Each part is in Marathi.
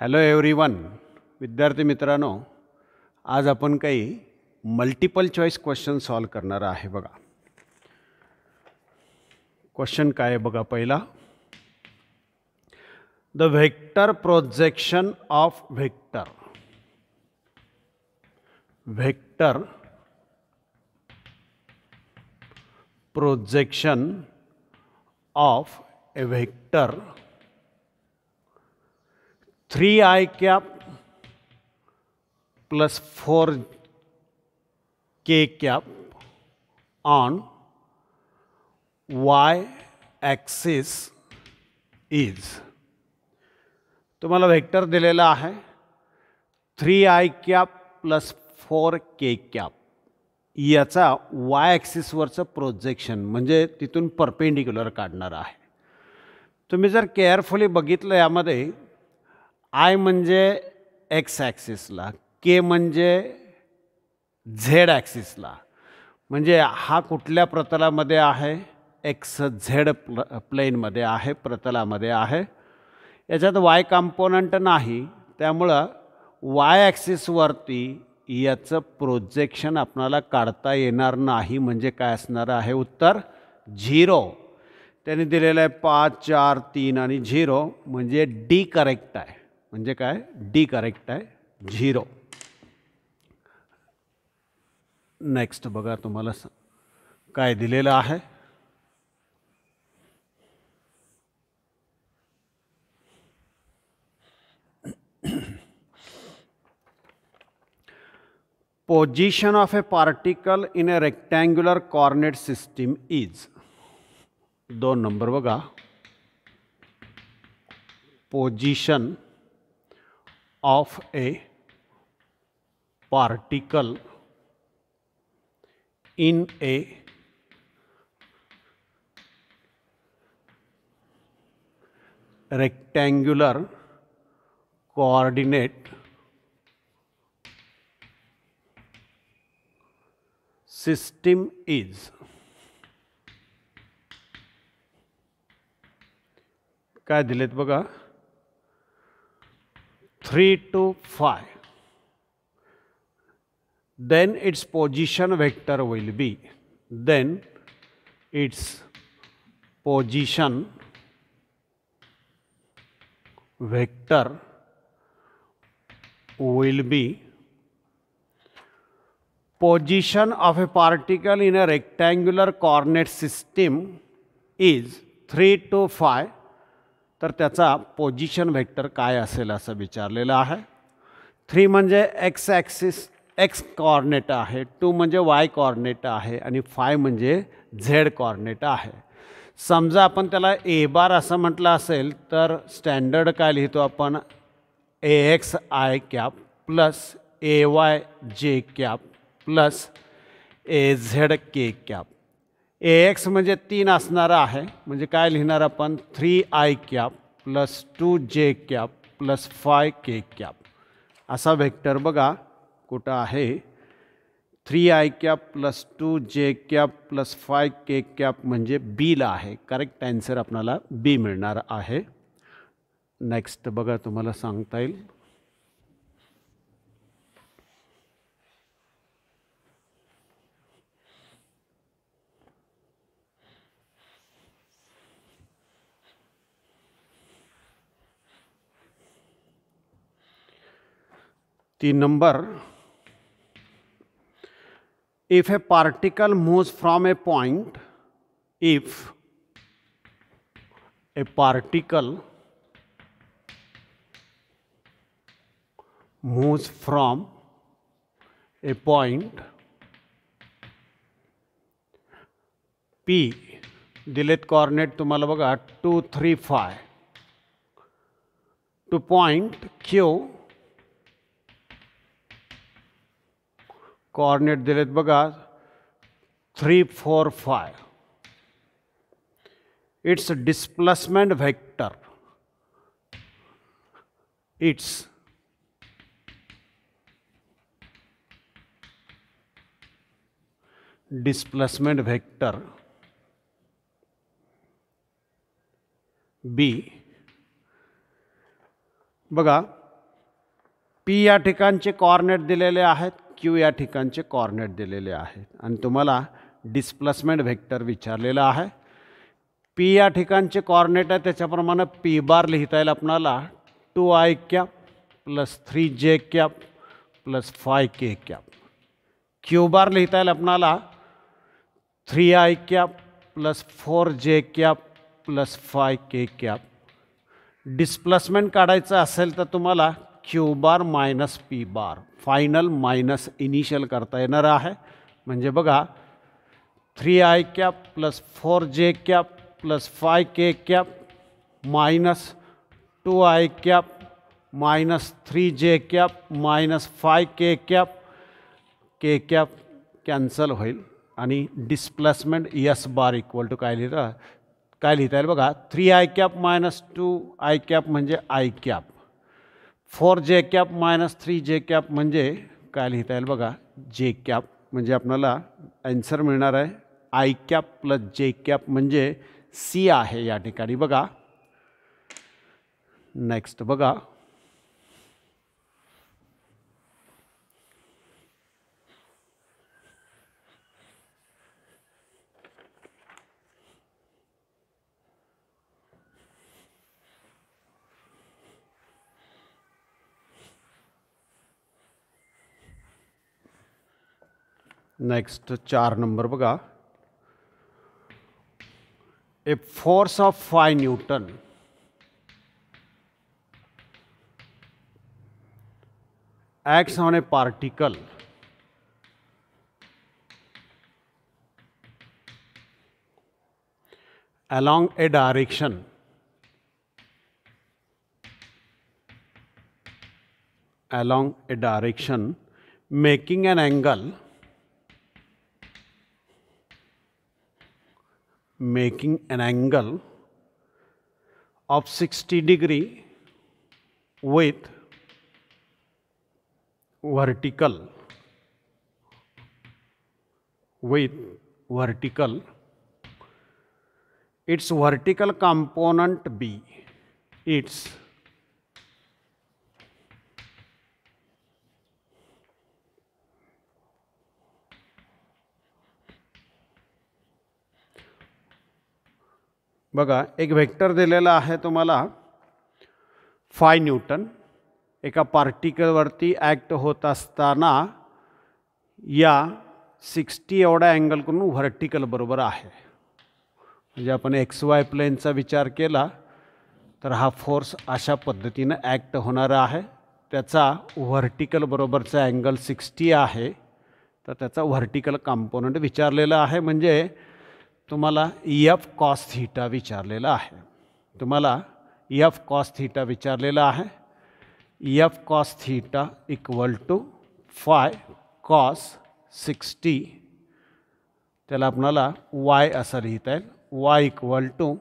हॅलो एव्हरी वन विद्यार्थी मित्रांनो आज आपण काही मल्टिपल चॉईस क्वेश्चन सॉल्व करणार आहे बघा क्वेश्चन काय आहे बघा पहिला the vector projection of vector vector projection of a vector three I cap plus four k cap on y axis is तुम्हाला व्हेक्टर दिलेला आहे three I cap plus four k cap याचा वाय ॲक्सिसवरचं प्रोजेक्शन म्हणजे तिथून परपेंडिक्युलर काढणार आहे तुम्ही जर केअरफुली बघितलं यामध्ये आय म्हणजे एक्स ॲक्सिसला के म्हणजे झेड ॲक्सिसला म्हणजे हा कुठल्या प्रतलामध्ये आहे एक्स झेड प्ल प्लेनमध्ये आहे प्रतलामध्ये आहे याच्यात वाय कंपोनंट नाही त्यामुळं वाय ॲक्सिसवरती याचं प्रोजेक्शन आपणाला काढता येणार नाही म्हणजे काय असणार आहे उत्तर झिरो त्यांनी दिलेलं आहे पाच चार तीन आणि झिरो म्हणजे डी करेक्ट आहे म्हणजे काय डी करेक्ट आहे झिरो नेक्स्ट बघा तुम्हाला काय दिलेलं आहे position of a particle in a rectangular coordinate system is दोन नंबर बघा position of a particle in a rectangular coordinate system is काय दिलेत बघा 3 to 5. Then its position vector will be, then its position vector will be position of a particle in a rectangular coordinate system is 3 to 5 तर त्याचा पोजिशन व्हेक्टर काय असेल असं विचारलेलं आहे थ्री म्हणजे एक्स ॲक्सिस एक्स कॉर्नेट आहे टू म्हणजे वाय कॉर्नेट आहे आणि फाय म्हणजे झेड कॉर्नेट आहे समजा आपण त्याला ए बार असं म्हटलं असेल तर स्टँडर्ड काय लिहितो आपण a x i cap plus A y j cap plus a z k cap a x म्हणजे तीन असणारा आहे म्हणजे काय लिहिणार आपण three I cap plus two जे cap plus five k cap असा व्हेक्टर बघा कुठं आहे three I cap plus two जे cap plus five k cap म्हणजे बीला आहे करेक्ट ॲन्सर आपल्याला बी मिळणार आहे नेक्स्ट बघा तुम्हाला सांगता येईल तीन number if a particle move from a point if a particle moves from a point P दिलेत कॉर्नेट तुम्हारा बगा two three five to point Q coordinate दिल three four five its displacement vector its displacement vector be बगा पी या ठिकाणचे कॉर्नेट दिलेले आहेत क्यू या ठिकाणचे कॉर्नेट दिलेले आहेत आणि तुम्हाला डिस्प्लेसमेंट व्हेक्टर विचारलेलं आहे पी या ठिकाणचे कॉर्नेट आहे त्याच्याप्रमाणे पी बार लिहिता येईल आपणाला two I cap plus three j cap plus five k cap Q bar लिहिता येईल आपणाला three I cap plus four जे cap plus five k cap displacement काढायचं असेल तर तुम्हाला Q bar minus P bar final minus initial करता येणार आहे म्हणजे बघा three I cap plus four जे cap plus five k cap minus two I cap minus three j cap minus five k cap k cap cancel होईल आणि displacement S bar equal to काय लिहिलं काय लिहिता येईल बघा three I cap minus two I cap म्हणजे आय कॅप फोर जे cap minus three j cap म्हणजे काय लिहिता येईल बघा जे कॅप म्हणजे आपल्याला ॲन्सर मिळणार आहे आय कॅप प्लस जे कॅप म्हणजे सी आहे या ठिकाणी बघा नेक्स्ट बघा नेक्स्ट चार नंबर बगा a force of five newton x on a particle along a direction along a direction making an angle making an angle of 60 degree with vertical with vertical its vertical component b its बघा एक व्हेक्टर दिलेला आहे तुम्हाला फाय न्यूटन एका पार्टिकलवरती ॲक्ट होत असताना या सिक्स्टी एवढ्या अँगलकडून व्हर्टिकल बरोबर आहे म्हणजे आपण एक्स वाय प्लेनचा विचार केला तर हा फोर्स अशा पद्धतीनं ॲक्ट होणारा आहे त्याचा व्हर्टिकल बरोबरचा अँगल सिक्स्टी आहे तर त्याचा व्हर्टिकल कॉम्पोनंट विचारलेला आहे म्हणजे तुम्हाला यफ कॉस थीटा विचारलेला आहे तुम्हाला यफ कॉस थीटा विचारलेला आहे F cos theta equal to five cos sixty त्याला आपणाला वाय असं लिहिता येईल y equal to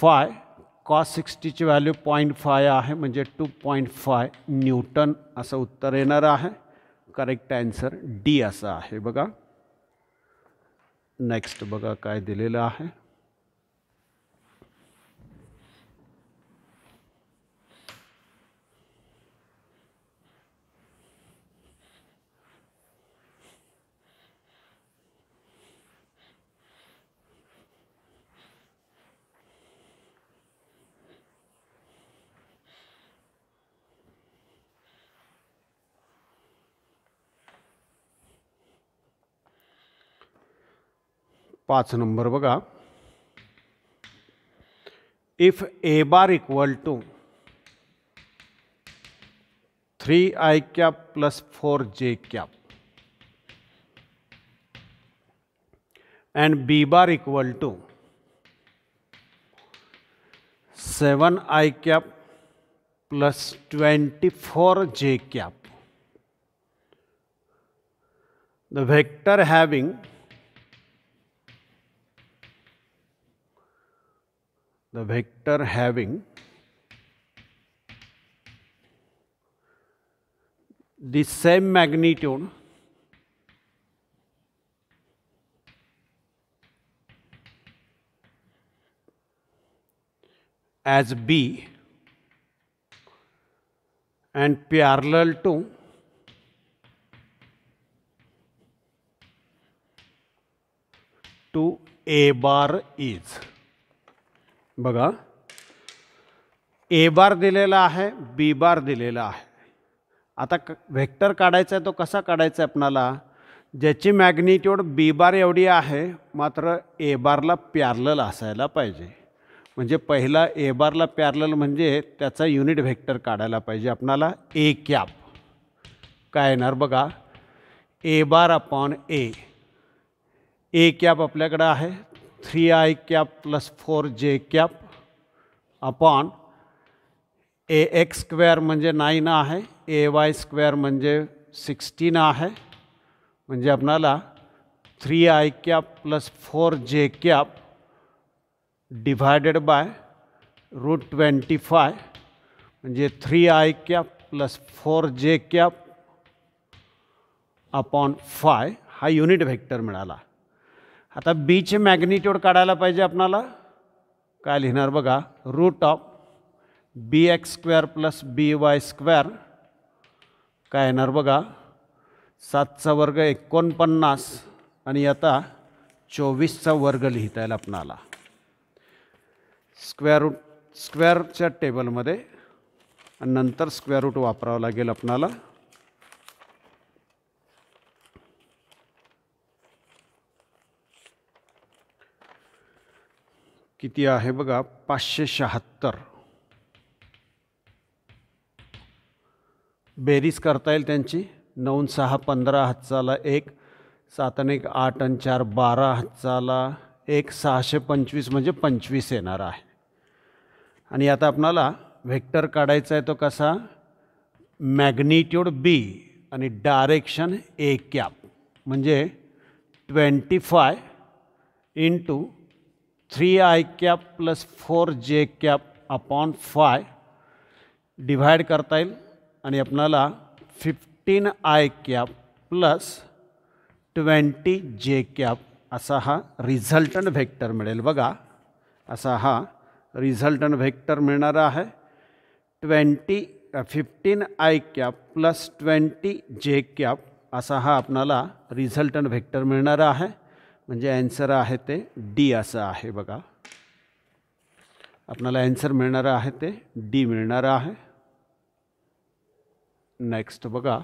five cos सिक्स्टीची व्हॅल्यू पॉईंट फाय आहे म्हणजे टू पॉईंट फाय न्यूटन असं उत्तर येणार आहे करेक्ट ॲन्सर डी असं आहे बघा नेक्स्ट बघा काय दिलेलं आहे पांच नंबर बगा if A bar equal to three i cap plus four j cap and B bar equal to seven i cap plus twenty four j cap the vector having the vector having the same magnitude as B and parallel to to A bar is. बघा ए बार दिलेला आहे बी बार दिलेला आहे आता क व्हेक्टर काढायचा आहे तो कसा काढायचा आहे आपणाला ज्याची मॅग्निट्यूड बी बार एवढी आहे मात्र ए बारला प्यारलल असायला पाहिजे म्हणजे पहिला ए बारला प्यारलल म्हणजे त्याचा युनिट व्हेक्टर काढायला पाहिजे आपणाला ए कॅप काय येणार बघा ए बार अपॉन ए ए कॅप आपल्याकडं आहे three I cap plus four जे cap upon a x square म्हणजे नाईन आहे ए वाय स्क्वेअर म्हणजे सिक्स्टीन आहे म्हणजे आपणाला three I cap plus four जे cap divided by root twenty five म्हणजे three I cap plus four जे कॅप अपॉन फाय हा युनिट व्हेक्टर मिळाला आता बीचे मॅग्निट्यूड काढायला पाहिजे आपणाला काय लिहिणार बघा root of b x square plus b y square काय येणार बघा सातचा वर्ग एकोणपन्नास आणि आता चोवीसचा वर्ग लिहिता येईल आपणाला स्क्वेअर रूट स्क्वेअरच्या टेबलमध्ये आणि नंतर स्क्वेअर रूट वापरावं लागेल आपणाला किती आहे बघा पाचशे शहात्तर बेरीज करता येईल त्यांची नऊ सहा पंधरा हातचाला एक सात आणि एक आठ आणि चार बारा हातचाला एक सहाशे पंचवीस म्हणजे पंचवीस येणार आहे आणि आता आपणाला व्हेक्टर काढायचा आहे तो कसा मॅग्निट्यूड बी आणि डायरेक्शन ए कॅप म्हणजे twenty five into three I cap plus four जे कॅप अपॉन फाय डिव्हाइड करता येईल आणि आपणाला fifteen i cap plus twenty j cap असा हा रिझल्टंट व्हेक्टर मिळेल बघा असा हा रिझल्टन व्हेक्टर मिळणारा आहे twenty fifteen i cap plus twenty j cap असा हा आपणाला रिझल्टन व्हेक्टर मिळणारा आहे म्हणजे ॲन्सर आहे ते डी असं आहे बघा आपणाला ॲन्सर मिळणारं आहे ते डी मिळणारं आहे नेक्स्ट बघा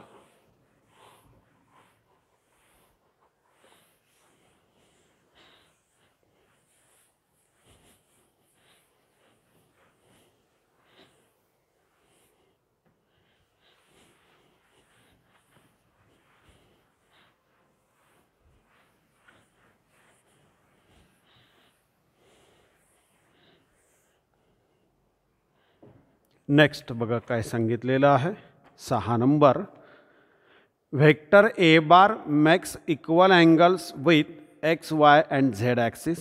नेक्स्ट बै संगित है सहा number vector A bar makes equal angles with x y and z axis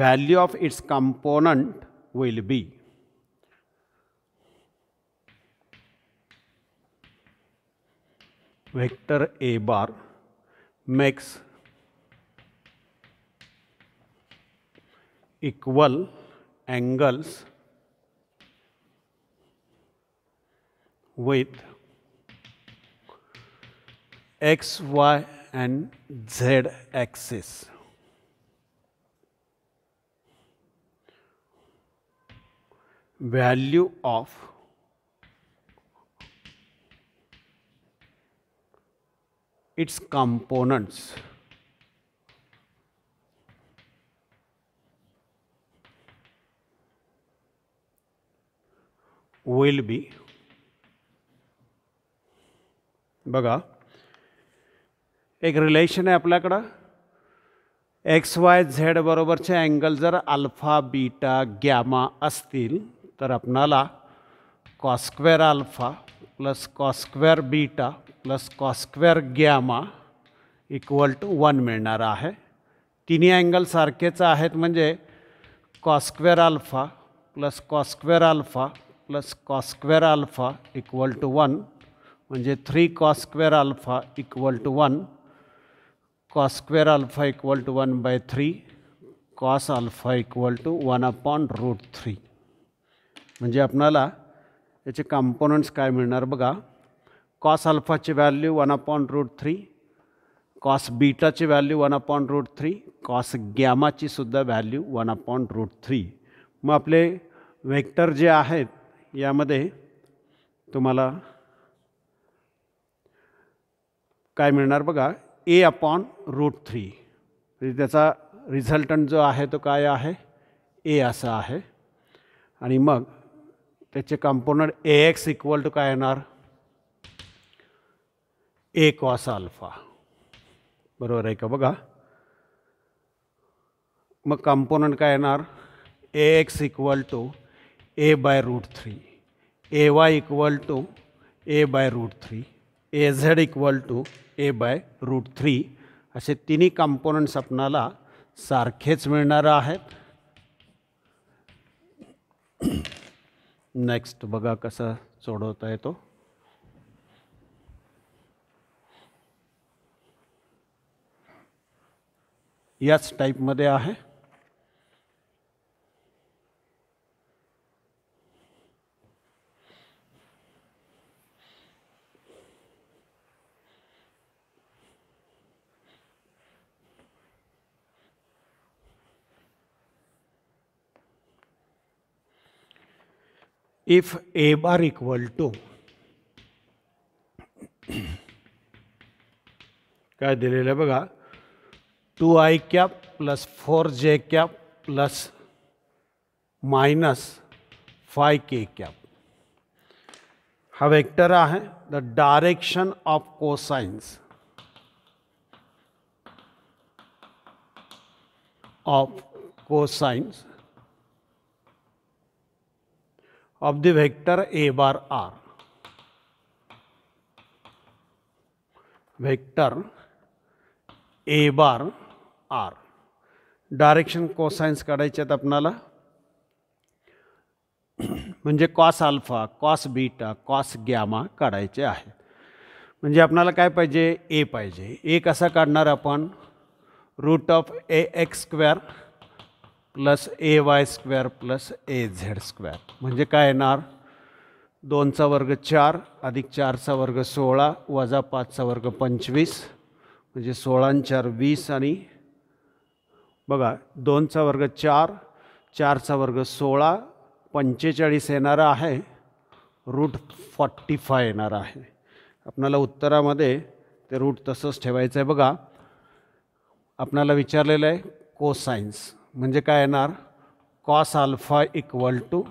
value of its component will be vector A bar makes equal angles with x, y and z axis. value of its components will be बघा एक रिलेशन आहे आपल्याकडं एक्स वाय झेड बरोबरचे अँगल जर अल्फा बीटा गॅमा असतील तर आपणाला cos square alpha plus cos square beta plus cos square gamma equal to one मिळणार आहे तिन्ही अँगल सारखेच आहेत म्हणजे cos square alpha plus cos square alpha plus cos square alpha equal to one म्हणजे three cos square alpha equal to one cos square alpha equal to one by three cos alpha equal to one upon root three म्हणजे आपणाला याचे कंपोनंट्स काय मिळणार बघा कॉस अल्फाची value one upon root three cos बीटाची value one upon root three cos गॅमाची सुद्धा value one upon root three मग आपले व्हेक्टर जे आहेत यामध्ये तुम्हाला काय मिळणार बघा ए अपॉन रूट थ्री म्हणजे त्याचा रिझल्टंट जो आहे तो काय आहे ए असा आहे आणि मग त्याचे component a x equal to काय येणार ए कॉस अल्फा बरोबर आहे का बघा मग कंपोनंट काय येणार a x equal to a by root three a y equal to a by root three a z equal to a by root three असे तिन्ही कंपोनंट्स आपणाला सारखेच मिळणार आहेत नेक्स्ट बघा कसं सोडवता येतो याच टाईपमध्ये आहे if a bar equal to काय दिलेलं आहे बघा two I cap plus four जे cap plus minus five k cap हा वेक्टर आहे the direction of cosines of cosines of the vector A bar r. Vector A bar r. Direction cosines काढायचे आहेत आपणाला म्हणजे cos alpha cos beta cos gamma काढायचे आहे म्हणजे आपल्याला काय पाहिजे ए पाहिजे ए कसा काढणार आपण root of A x square plus A Y square plus a z square म्हणजे काय येणार दोनचा वर्ग चार अधिक चारचा वर्ग सोळा वजा पाचचा वर्ग पंचवीस म्हणजे सोळा चार वीस आणि बघा दोनचा वर्ग चार चारचा वर्ग सोळा पंचेचाळीस येणारा आहे रूट फॉर्टी फाय येणार आहे आपणाला उत्तरामध्ये ते रूट तसंच ठेवायचं आहे बघा आपणाला विचारलेलं आहे कोसायन्स म्हणजे काय येणार cos alpha equal to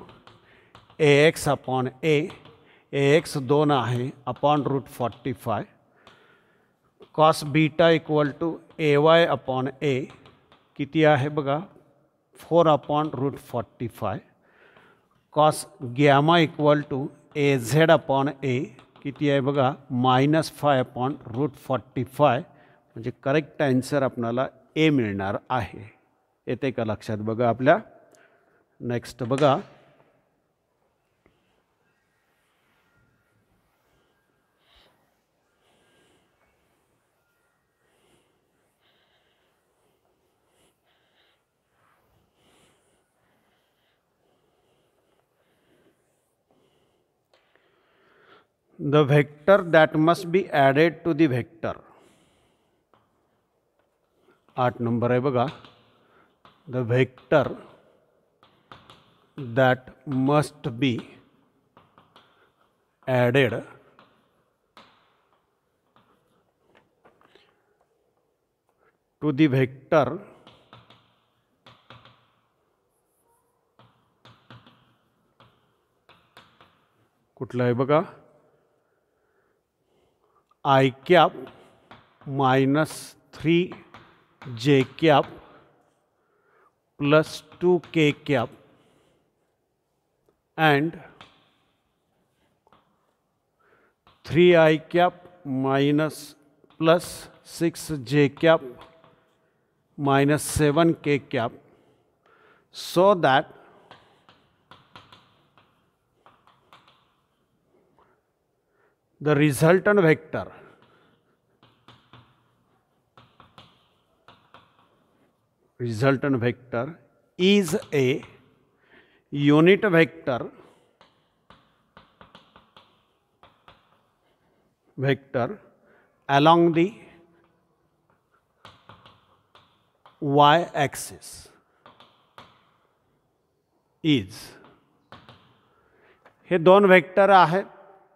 A x upon a x दोन आहे upon root forty five cos beta equal to a y upon a किती आहे बघा four upon root forty five cos gamma equal to a z upon a किती आहे बघा minus five upon root forty five म्हणजे करेक्ट आन्सर आपल्याला ए मिळणार आहे येते का लक्षात बघा आपल्या नेक्स्ट बघा the vector that must be added to the vector आठ नंबर आहे बघा the vector that must be added to the vector कुठला आहे बघा i cap minus three j cap plus 2k cap and 3i cap minus plus 6j cap minus 7k cap so that the resultant vector resultant vector is a unit vector vector along the y axis is हे दोन व्हेक्टर आहेत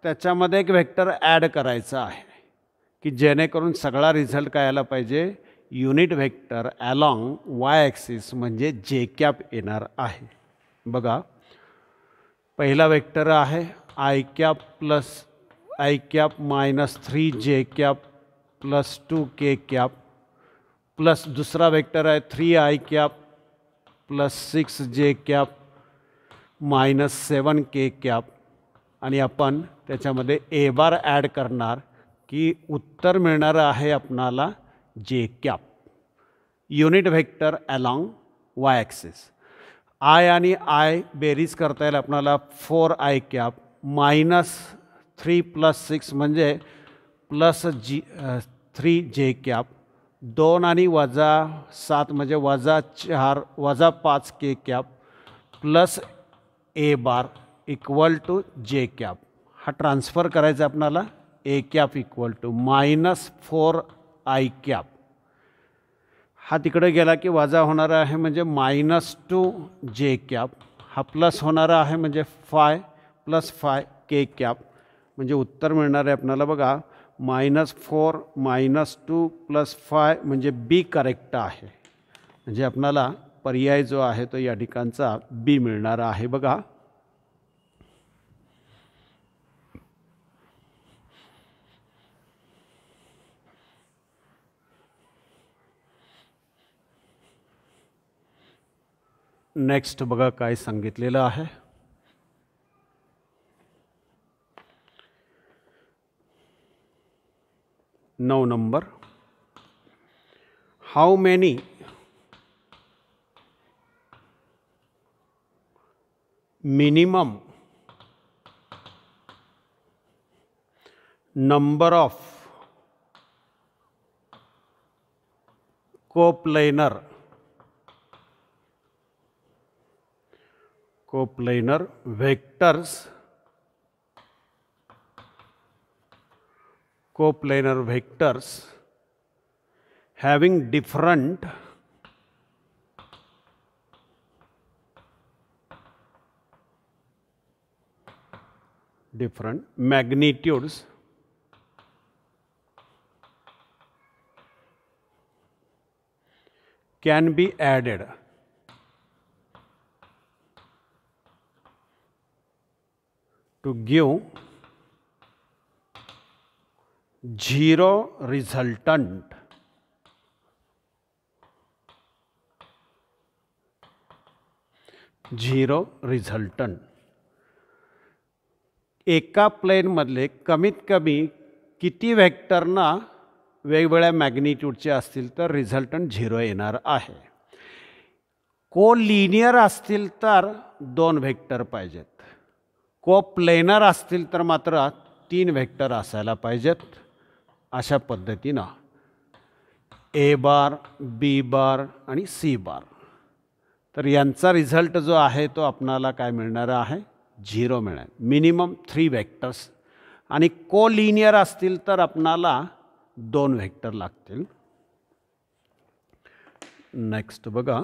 त्याच्यामध्ये एक व्हेक्टर ॲड करायचं आहे की जेणेकरून सगळा रिझल्ट काय आला पाहिजे unit vector along y axis म्हणजे जे कॅप येणार आहे बघा पहिला व्हेक्टर आहे i cap plus i cap minus three j cap plus two K cap plus दुसरा व्हेक्टर आहे three I cap plus six j cap minus seven k cap आणि आपण त्याच्यामध्ये ए बार ॲड करणार की उत्तर मिळणारं आहे आपणाला j cap unit vector along y axis i आणि आय बेरीज करता येईल आपणाला four I cap minus three plus six म्हणजे प्लस जी थ्री जे कॅप दोन आणि वजा सात म्हणजे वजा चार वजा पाच k cap plus a bar equal to जे कॅप हा ट्रान्सफर करायचा आपणाला a cap equal to minus four I cap हा तिकडे गेला की वाजा होणारा आहे म्हणजे मायनस टू जे कॅप हा प्लस होणारा आहे म्हणजे five plus five k cap म्हणजे उत्तर मिळणार आहे आपल्याला बघा minus four minus two plus five म्हणजे बी करेक्ट आहे म्हणजे आपणाला पर्याय जो आहे तो या ठिकाणचा बी मिळणारा आहे बघा नेक्स्ट बै काय सांगितलेलं आहे number how many minimum number of coplanar coplanar vectors coplanar vectors having different different magnitudes can be added to give zero resultant zero resultant एका प्लेनमधले कमीत कमी किती व्हेक्टरना वेगवेगळ्या मॅग्निट्यूडचे असतील तर रिझल्टंट झिरो येणार आहे को लिनियर असतील तर दोन व्हेक्टर पाहिजेत को प्लेनर असतील तर मात्र तीन व्हेक्टर असायला पाहिजेत अशा पद्धतीनं ए बार बी बार आणि सी बार तर यांचा रिझल्ट जो आहे तो आपणाला काय मिळणारा आहे झिरो मिळेल मिनिमम थ्री व्हेक्टर्स आणि को लिनियर असतील तर आपणाला दोन व्हेक्टर लागतील नेक्स्ट बघा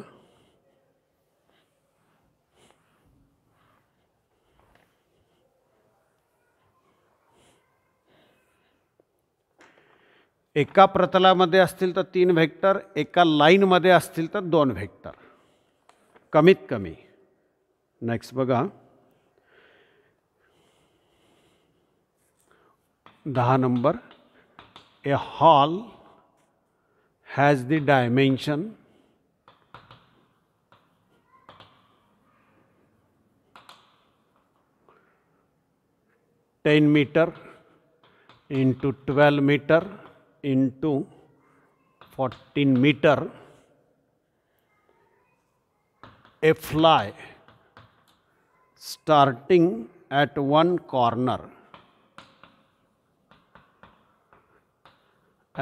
एका प्रतलामध्ये असतील तर तीन व्हेक्टर एका लाईनमध्ये असतील तर दोन व्हेक्टर कमीत कमी नेक्स्ट बघा दहा number a hall has the dimension ten metre into twelve metre into 14 meter a fly starting at one corner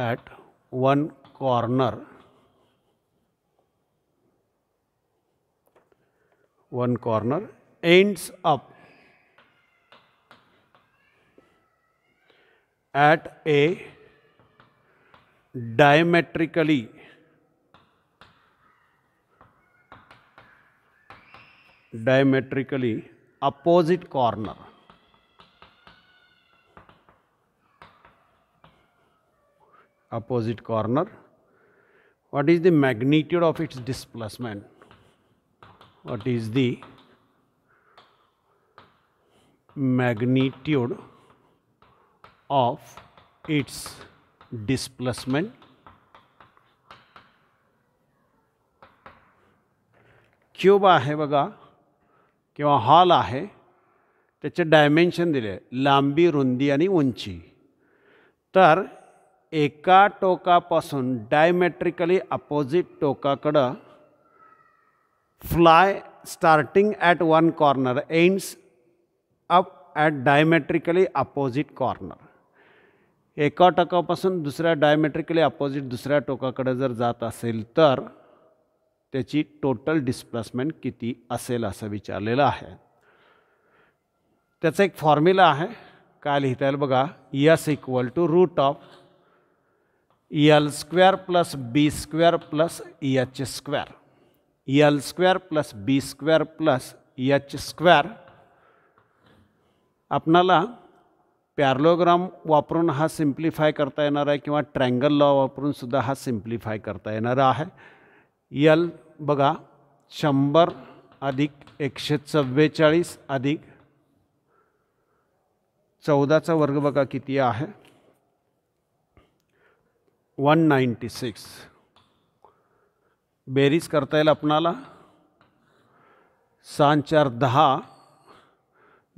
at one corner one corner ends up at a diametrically diametrically opposite corner opposite corner what is the magnitude of its displacement what is the magnitude of its displacement cube आहे बघा किंवा हॉल आहे त्याचे डायमेन्शन दिले लांबी रुंदी आणि उंची तर एका टोकापासून डायमेट्रिकली अपोजिट टोकाकडं fly starting at one corner ends up at diametrically opposite corner एका टोकापासून दुसऱ्या डायमेट्रिकली अपोजिट दुसऱ्या टोकाकडे जर जात असेल तर त्याची टोटल डिस्प्लेसमेंट किती असेल असं विचारलेलं आहे त्याचा एक फॉर्म्युला आहे काय लिहिता येईल बघा S equal to root of l square plus b square plus h square l square plus b square plus h square आपणाला पॅरलोग्राम वापरून हा सिम्प्लिफाय करता येणार आहे किंवा ट्रँगल लॉ वापरून सुद्धा हा सिम्प्लिफाय करता येणार आहे यल बघा शंभर अधिक एकशे चव्वेचाळीस अधिक चौदाचा वर्ग बघा किती आहे वन नाईन्टी सिक्स बेरीज करता येईल आपणाला सहा चार दहा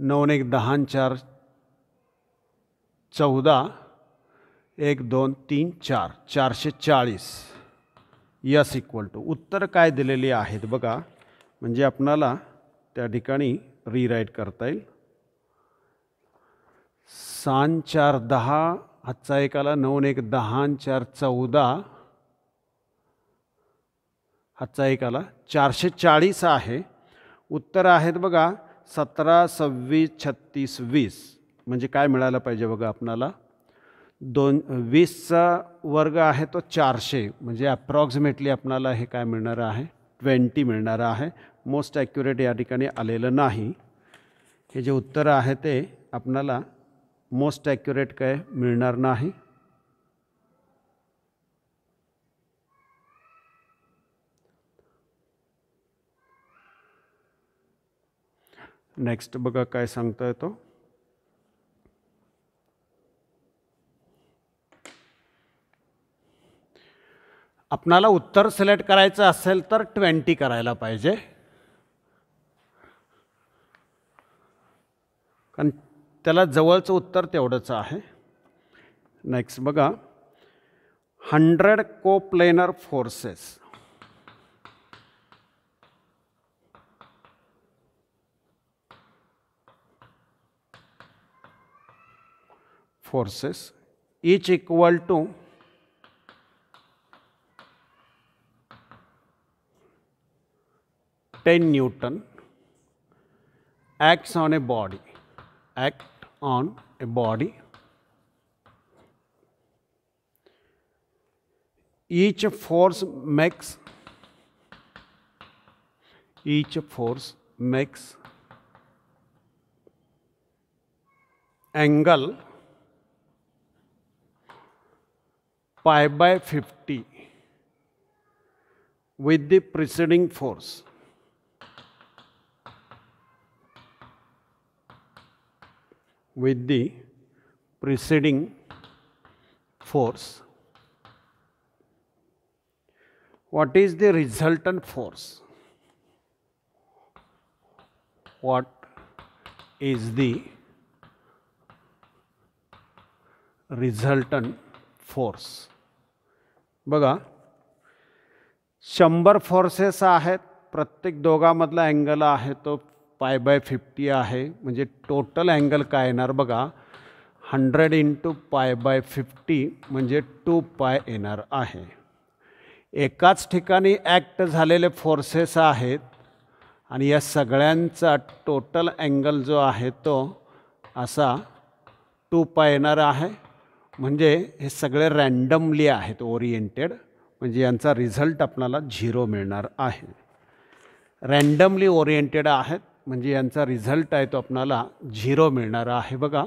नऊ एक दहा चार चौदा एक दोन तीन चार चारशे चाळीस यस इक्वल टू उत्तर काय दिलेली आहेत बघा म्हणजे आपणाला त्या ठिकाणी रिराईट करता येईल सान चार दहा आजचा एकाला नऊ एक दहा चार चौदा आजचा एकाला चारशे चाळीस आहे उत्तर आहेत बघा सतरा सव्वीस छत्तीस वीस म्हणजे काय मिळायला पाहिजे बघा आपणाला दोन वीसचा वर्ग आहे तो चारशे म्हणजे अप्रॉक्सिमेटली आपणाला हे काय मिळणार आहे ट्वेंटी मिळणार आहे मोस्ट ॲक्युरेट या ठिकाणी आलेलं नाही हे जे उत्तर आहे ते आपणाला मोस्ट ॲक्युरेट काय मिळणार नाही नेक्स्ट बघा काय सांगता येतो आपणाला उत्तर सिलेक्ट करायचं असेल तर ट्वेंटी करायला पाहिजे कारण त्याला जवळचं उत्तर तेवढंच आहे नेक्स्ट बघा hundred coplanar forces forces each equal to 10 Newton acts on a body, act on a body. Each force makes each force makes angle pi by 50 with the preceding force. with the preceding force. What is the resultant force? What is the resultant force baga शंबर फोर्सेस आहेत प्रत्येक दोघामधला अँगल आहे तो पाय बाय फिफ्टी आहे म्हणजे टोटल अँगल काय येणार बघा hundred into pi by fifty म्हणजे टू पाय येणार आहे एकाच ठिकाणी ॲक्ट झालेले फोर्सेस आहेत आणि या सगळ्यांचा टोटल अँगल जो आहे तो असा टू पाय येणार आहे म्हणजे हे सगळे रँडमली आहेत ओरिएंटेड म्हणजे यांचा रिझल्ट आपणाला झिरो मिळणार आहे रँडमली ओरिएंटेड आहेत मजे यिजल्ट है तो अपना जीरो मिलना है बगा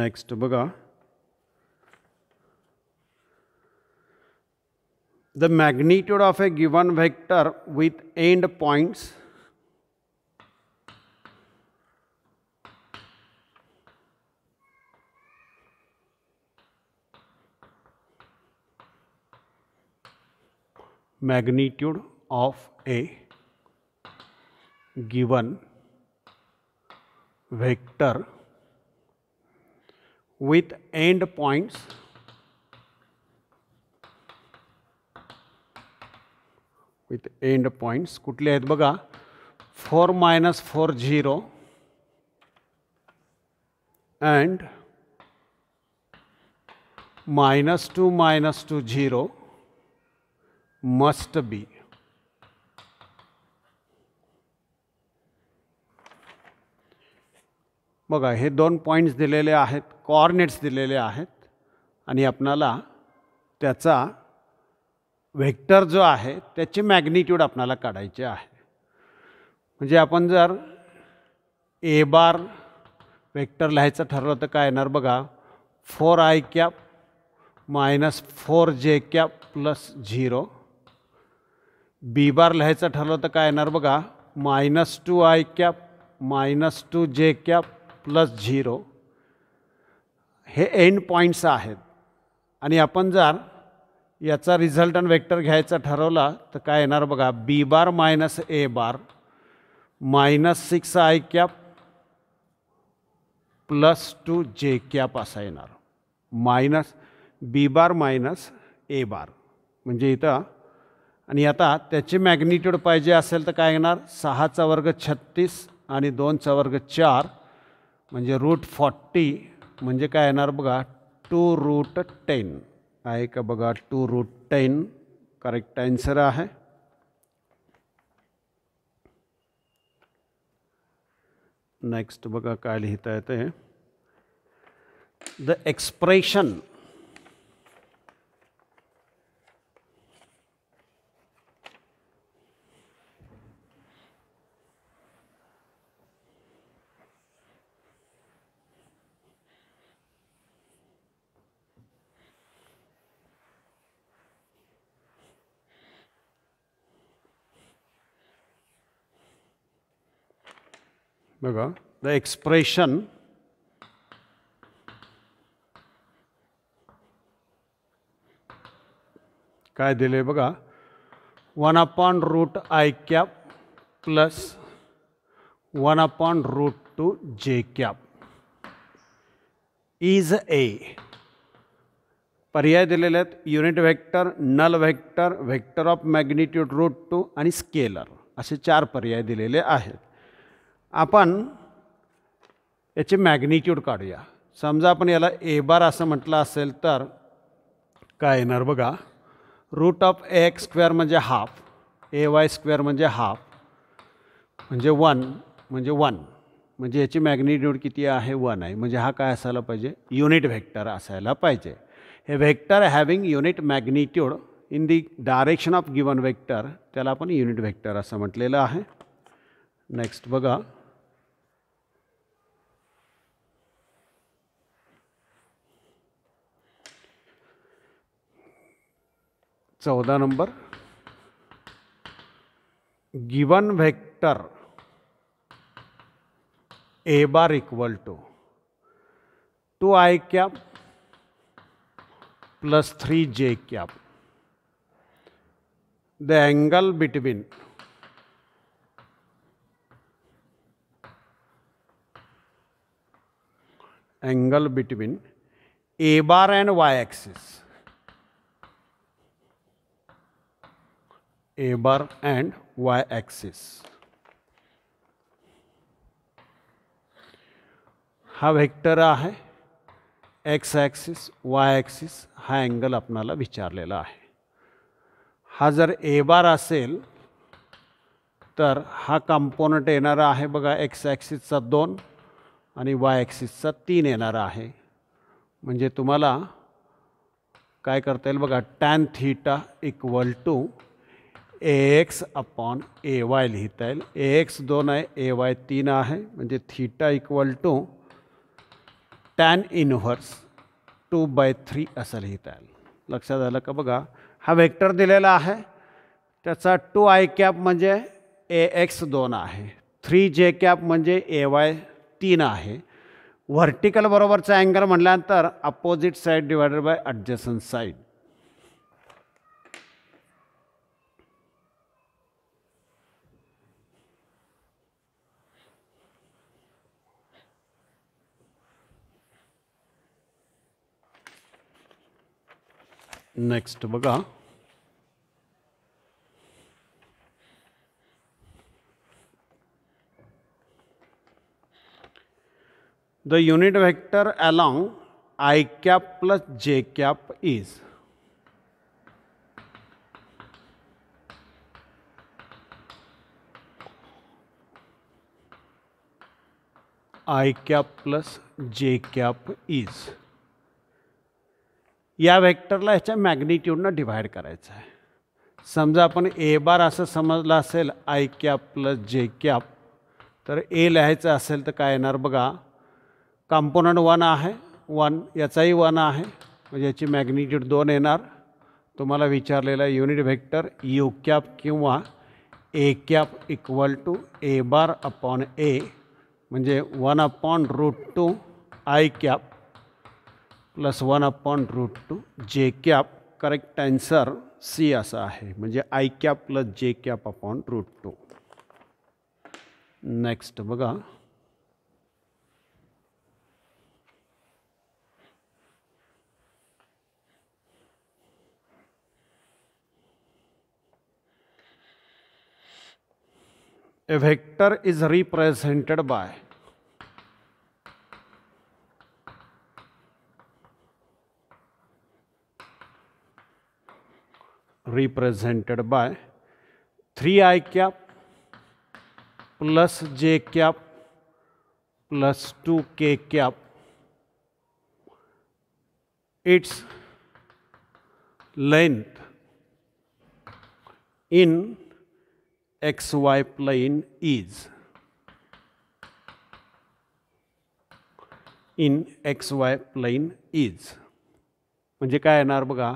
नेक्स्ट बगा the magnitude of a given vector with end points magnitude of a given vector with end points with end points कुठले आहेत बघा four minus four zero and minus two minus two zero must be बघा हे दोन पॉईंट्स दिलेले आहेत कॉर्नेट्स दिलेले आहेत आणि आपणाला त्याचा व्हेक्टर जो आहे त्याचे मॅग्निट्यूड आपणाला काढायचे आहे म्हणजे आपण जर ए बार व्हेक्टर लिहायचं ठरलं तर काय येणार बघा four I cap minus four जे cap plus zero B bar लिहायचं ठरलं तर काय येणार बघा minus two I cap minus two जे कॅप प्लस झिरो हे एंड पॉईंट्स आहेत आणि आपण जर याचा रिझल्ट आणि वेक्टर घ्यायचा ठरवला तर काय येणार बघा B bar minus A bar minus six I cap plus two जे कॅप असा येणार minus B bar minus A बार म्हणजे इथं आणि आता त्याची मॅग्निट्यूड पाहिजे असेल तर काय येणार सहाचा वर्ग छत्तीस आणि दोनचा वर्ग चार म्हणजे रूट फॉर्टी म्हणजे काय येणार बघा टू रूट टेन आहे का बघा two root ten correct answer आहे नेक्स्ट बघा काय लिहिता येते द एक्सप्रेशन बघा द एक्सप्रेशन काय दिले बघा one upon root I cap plus one upon root two जे कॅप इज ए पर्याय दिलेले आहेत unit vector null vector vector of magnitude root two आणि स्केलर असे चार पर्याय दिलेले आहेत आपण याचे मॅग्निट्यूड काढूया समजा आपण याला ए बार असं म्हटलं असेल तर काय येणार बघा root of A x square म्हणजे हाफ ए वाय स्क्वेअर म्हणजे हाफ म्हणजे वन म्हणजे वन म्हणजे याची मॅग्निट्यूड किती आहे वन आहे म्हणजे हा काय असायला पाहिजे युनिट व्हेक्टर असायला पाहिजे हे vector having unit magnitude in the direction of given vector त्याला आपण युनिट व्हेक्टर असं म्हटलेलं आहे नेक्स्ट बघा चौदह number given vector A bar equal to two तो आई क्या प्लस थ्री जे क्या the angle between angle between A bar and Y axis A bar and y axis. हा व्हेक्टर आहे एक्स ॲक्सिस वाय ॲक्सिस हा अँगल आपणाला विचारलेला आहे हा जर ए बार असेल तर हा कंपोनंट येणारा आहे बघा एक्स ॲक्सिसचा दोन आणि वाय ॲक्सिसचा तीन येणारा आहे म्हणजे तुम्हाला काय करता येईल बघा tan theta equal to X upon A Y लिहिता येईल एक्स दोन आहे ए वाय तीन आहे म्हणजे theta equal to tan inverse two by three असं लिहिता येईल लक्षात आलं का बघा हा व्हेक्टर दिलेला आहे त्याचा टू आय कॅप म्हणजे ए एक्स दोन आहे थ्री जे कॅप म्हणजे ए वाय तीन आहे व्हर्टिकल बरोबरचा अँगल म्हटल्यानंतर opposite side divided by adjacent side next बघा the unit vector along I cap plus J cap is I cap plus J cap is या व्हेक्टरला ह्याच्या मॅग्निट्यूडनं डिव्हाइड करायचं आहे समजा आपण ए बार असं समजलं असेल आय कॅप प्लस जे कॅप तर ए लिहायचं असेल तर काय येणार बघा कॉम्पोनंट वन आहे वन याचाही वन आहे म्हणजे याची मॅग्निट्यूड दोन येणार तुम्हाला विचारलेला युनिट व्हेक्टर यू कॅप किंवा A cap equal to A bar upon A म्हणजे one upon root two I cap plus one upon root two J cap correct answer C असा है म्हणजे I plus J cap upon root two next बघा a vector is represented by represented by 3i cap plus j cap plus 2k cap. Its length in xy plane is in X Y plane is म्हणजे काय येणार बघा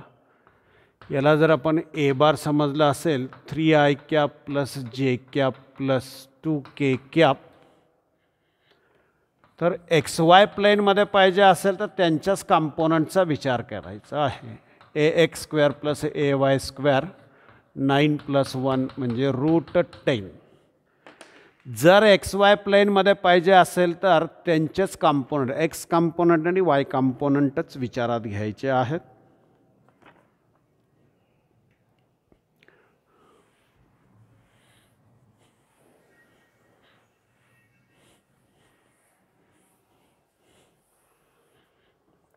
याला जर आपण ए बार समजलं असेल थ्री आय कॅप प्लस जे कॅप प्लस टू के कॅप तर एक्स वाय प्लेनमध्ये पाहिजे असेल तर त्यांच्याच कॉम्पोनंटचा विचार करायचा आहे A x square plus A Y square nine plus one म्हणजे रूट टेन जर एक्स वाय प्लेनमध्ये पाहिजे असेल तर त्यांचेच कॉम्पोनंट एक्स कॉम्पोनंट आणि वाय कॉम्पोनंटच विचारात घ्यायचे आहेत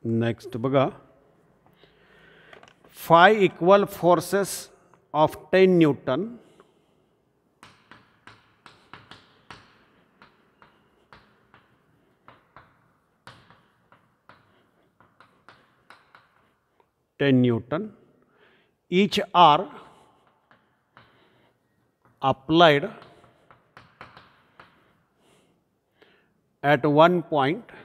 नेक्स्ट बघा five equal forces of ten newton ten newton each are applied at one point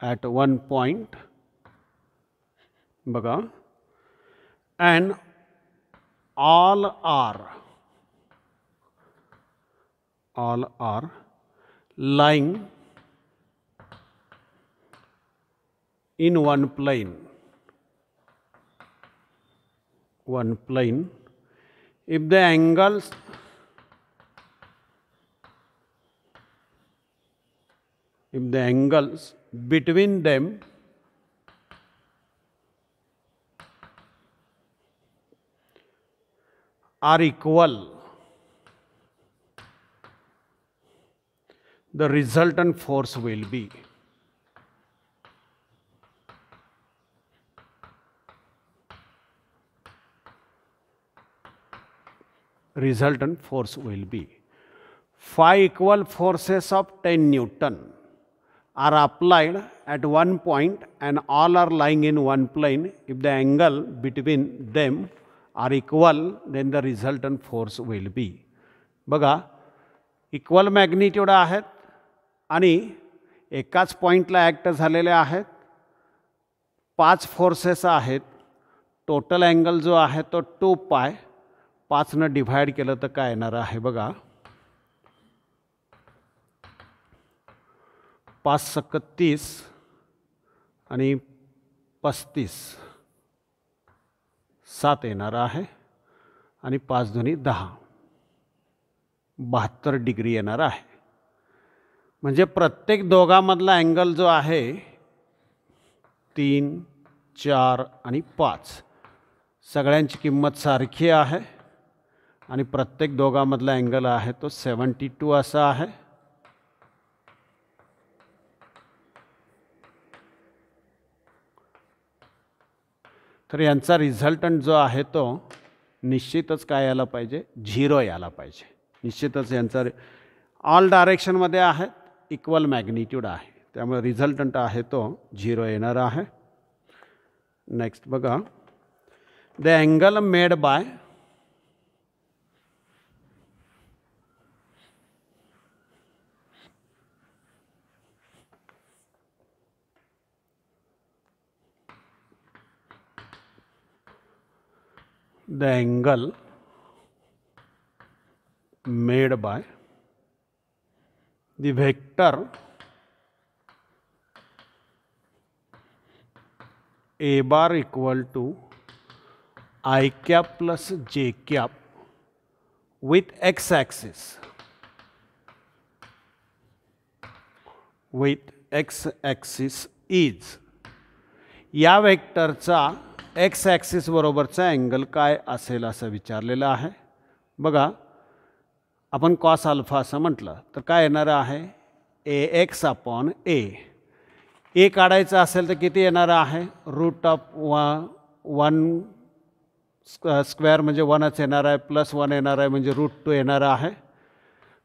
at one point बघा and all are all are lying in one plane one plane if the angles if the angles between them are equal, the resultant force will be resultant force will be phi equal forces of 10 newton are applied at one point and all are lying in one plane, if the angle between them are equal, then the resultant force will be. बघा इक्वल मॅग्निट्यूड आहेत आणि एकाच पॉईंटला ॲक्ट झालेले आहेत पाच फोर्सेस आहेत टोटल अँगल जो आहे तो टू पाय पाचनं डिव्हाइड केलं तर काय येणार आहे बघा पाच सक्क तीस आणि पस्तीस सात येणार आहे आणि पाच दोन्ही दहा बहात्तर डिग्री येणार आहे म्हणजे प्रत्येक दोघांमधला अँगल जो आहे तीन चार आणि पाच सगळ्यांची किंमत सारखी आहे आणि प्रत्येक दोघांमधला अँगल आहे तो सेवन्टी टू असा आहे तर यांचा रिझल्टंट जो आहे तो निश्चितच काय यायला पाहिजे झिरो यायला पाहिजे निश्चितच यांचा ऑल डायरेक्शनमध्ये आहे इक्वल मॅग्निट्यूड आहे त्यामुळे रिझल्टंट आहे तो झिरो येणार आहे नेक्स्ट बघा the angle made by the angle made by the vector a bar equal to i cap plus j cap with x axis with x axis is या वेक्टरचा एक्स ॲक्सिस बरोबरचा अँगल काय असेल असं विचारलेलं आहे बघा आपण कॉस अल्फा असं म्हटलं तर काय येणारं आहे ए एक्स अपॉन ए ए काढायचं असेल तर किती येणारं आहे रूट ऑफ व वन स्क्वेअर म्हणजे वनच येणार आहे प्लस म्हणजे वन येणार आहे म्हणजे रूट टू येणारं आहे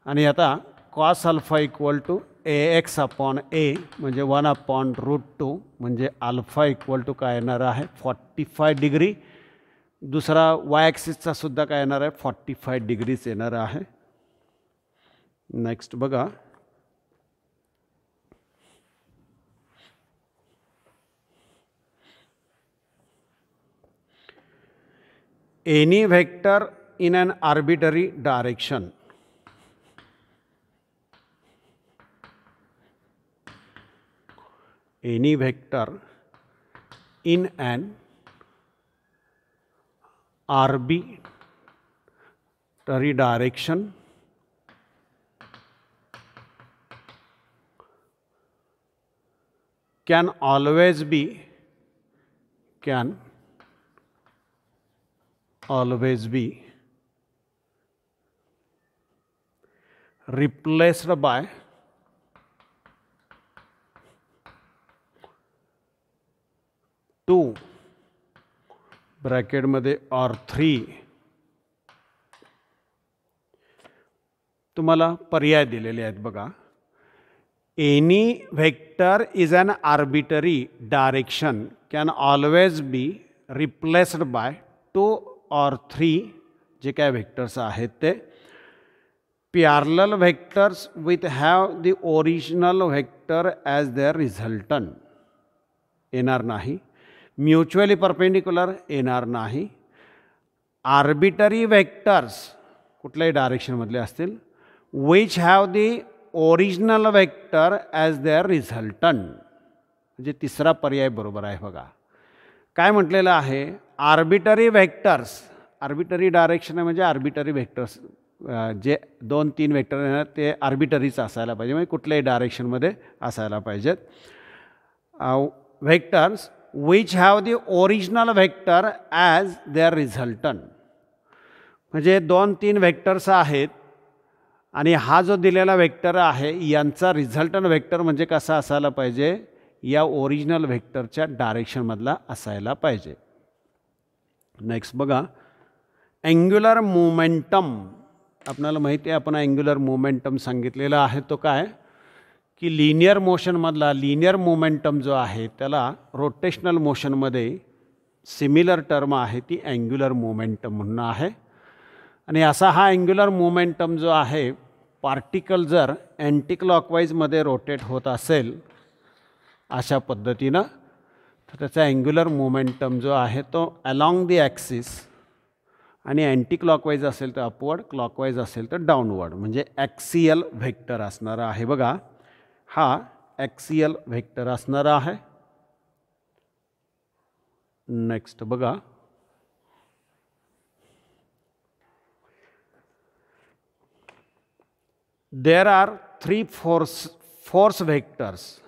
आणि आता cos alpha equal to A x upon A म्हणजे वन अपॉन रूट टू म्हणजे अल्फा इक्वल टू काय येणार आहे फॉर्टी फाय डिग्री दुसरा वाय ॲक्सिसचा सुद्धा काय येणार आहे फॉर्टी फाय डिग्रीच येणार आहे नेक्स्ट बघा any vector in an arbitrary direction any vector in an rb arbitrary direction can always be can always be replaced by two ब्रॅकेटमध्ये ऑर थ्री तुम्हाला पर्याय दिलेले आहेत बघा any vector is an arbitrary direction can always be replaced by two or three जे काय व्हेक्टर्स आहेत ते parallel vectors with have the original vector as their resultant येणार नाही म्युच्युअली परपेंडिक्युलर येणार नाही आर्बिटरी व्हेक्टर्स कुठल्याही डायरेक्शनमधले असतील which have the original vector as their resultant म्हणजे तिसरा पर्याय बरोबर आहे बघा काय म्हटलेलं आहे आर्बिटरी वेक्टर्स आर्बिटरी डायरेक्शन म्हणजे आर्बिटरी वेक्टर्स जे दोन तीन व्हेक्टर येणार ते आर्बिटरीच असायला पाहिजे म्हणजे कुठल्याही डायरेक्शनमध्ये असायला पाहिजेत vectors which have the original vector as their resultant म्हणजे दोन तीन व्हेक्टर्स आहेत आणि हा जो दिलेला व्हेक्टर आहे यांचा रिझल्टन व्हेक्टर म्हणजे कसा असायला पाहिजे या ओरिजिनल व्हेक्टरच्या डायरेक्शनमधला असायला पाहिजे नेक्स्ट बघा अँग्युलर मोमेंटम आपल्याला माहिती आहे आपण अँग्युलर मोमेंटम सांगितलेला आहे तो काय की लिनियर मोशनमधला लिनियर मोमेंटम जो आहे त्याला रोटेशनल मोशनमध्ये सिमिलर टर्म आहे ती अँग्युलर मोमेंटम म्हणून आहे आणि असा हा अँग्युलर मोमेंटम जो आहे पार्टिकल जर अँटी क्लॉकवाईजमध्ये रोटेट होत असेल अशा पद्धतीनं तर त्याचा अँग्युलर मोमेंटम जो आहे तो अलॉंग दी ॲक्सिस आणि अँटी क्लॉकवाईज असेल तर अपवर्ड क्लॉकवाईज असेल तर डाऊनवर्ड म्हणजे ॲक्सियल व्हेक्टर असणारा आहे बघा हा एक्सीएल व्हेक्टर आना है नेक्स्ट बगा there are three force force vectors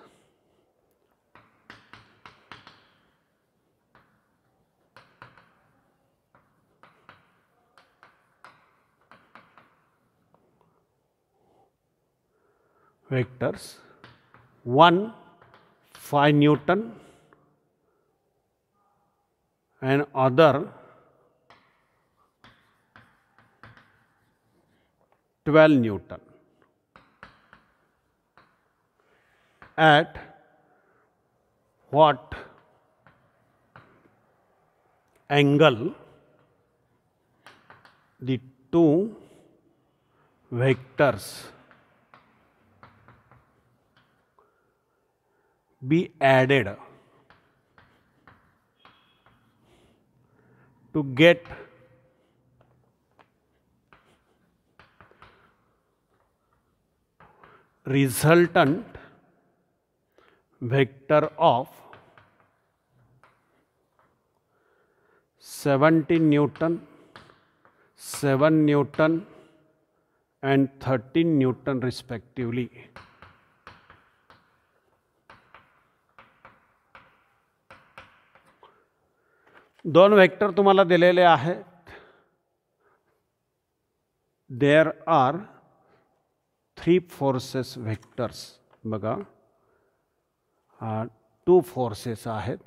vectors 1 5 Newton and other 12 Newton. At what angle the two vectors be added to get resultant vector of 70 newton 7 newton and 13 newton respectively दोन व्हेक्टर तुम्हाला दिलेले आहेत there are three forces vectors बघा टू फोर्सेस आहेत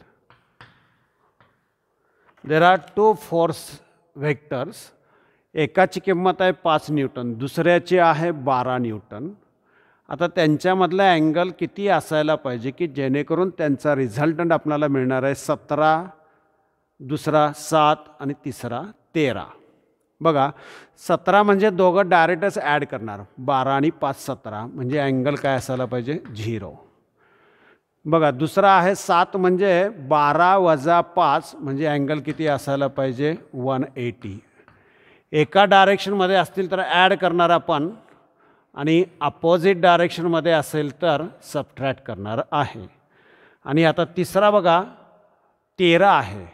there are two force vectors एकाची किंमत आहे पाच न्यूटन दुसऱ्याची आहे बारा न्यूटन आता त्यांच्यामधला अँगल किती असायला पाहिजे की जेणेकरून त्यांचा रिझल्टंट आपल्याला मिळणार आहे सतरा दुसरा सात आणि तिसरा तेरा बघा सतरा म्हणजे दोघं डायरेक्टच ॲड करणार बारा आणि पाच सतरा म्हणजे अँगल काय असायला पाहिजे झिरो बघा दुसरा आहे सात म्हणजे बारा वजा पाच म्हणजे अँगल किती असायला पाहिजे वन एटी एका डायरेक्शनमध्ये असतील तर ॲड करणार आपण आणि अपोजिट डायरेक्शनमध्ये असेल तर सबट्रॅक्ट करणार आहे आणि आता तिसरा बघा तेरा आहे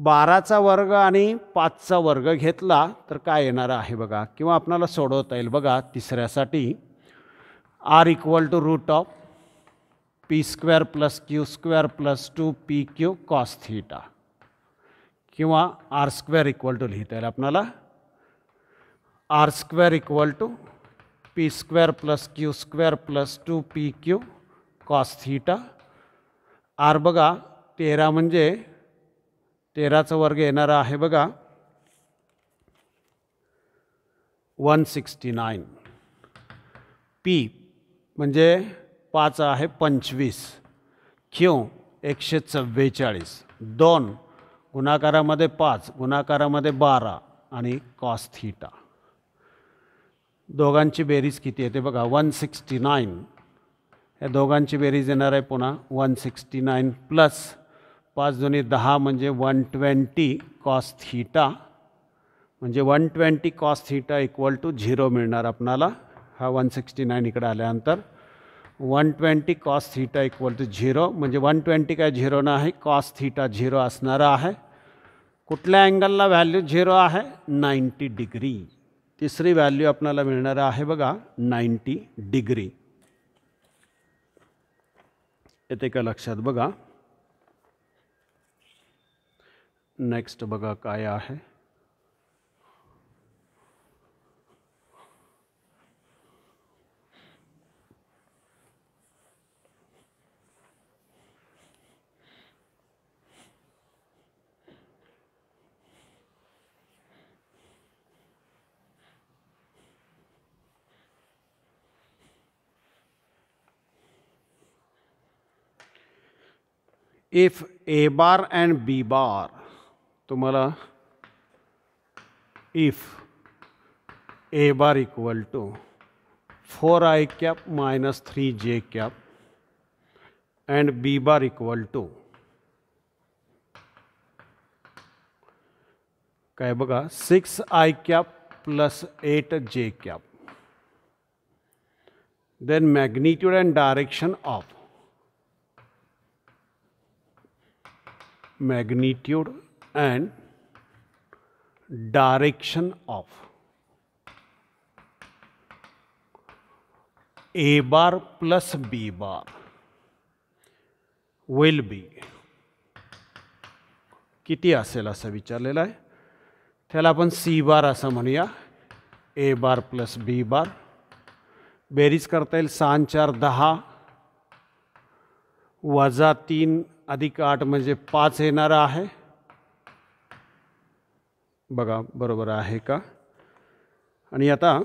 बाराचा वर्ग आणि पाचचा वर्ग घेतला तर काय येणार आहे बघा किंवा आपणाला सोडवता येईल बघा तिसऱ्यासाठी R equal to root of P square plus Q square plus two P Q cos theta किंवा आर स्क्वेअर इक्वल टू लिहिता येईल आपणाला R square equal to P square plus Q square plus two P Q cos theta R बघा तेरा म्हणजे तेराचा वर्ग येणारा आहे बघा वन सिक्स्टी नाईन पी म्हणजे पाच आहे पंचवीस क्यू एकशे चव्वेचाळीस दोन गुणाकारामध्ये पाच गुणाकारामध्ये बारा आणि कॉस थीटा दोघांची बेरीज किती येते बघा वन सिक्स्टी नाईन या दोघांची बेरीज येणार आहे पुन्हा वन सिक्स्टी नाईन प्लस पाच दोन्ही दहा म्हणजे वन ट्वेंटी कॉस थीटा म्हणजे one twenty cos theta equal to zero मिळणार आपणाला हा वन सिक्स्टी नाईन इकडे आल्यानंतर one twenty cos theta equal to zero म्हणजे वन ट्वेंटी काय झिरो नाही आहे कॉस थीटा झिरो असणारा आहे कुठल्या अँगलला व्हॅल्यू झिरो आहे नाईंटी डिग्री तिसरी व्हॅल्यू आपल्याला मिळणार आहे बघा नाईन्टी डिग्री येते का लक्षात बघा नेक्स्ट बगा काया है if a bar and b bar तुम्हारा if A bar equal to four I cap minus three J cap and B bar equal to क्या बगा six I cap plus eight J cap then magnitude and direction of magnitude and direction of A bar plus B bar will be किती असेल असं विचारलेलं आहे त्याला आपण सी बार असं म्हणूया ए बार प्लस बी बार बेरीज करता येईल सहा चार दहा वजा तीन अधिक आठ म्हणजे पाच येणारं आहे बघा बरोबर आहे का आणि आता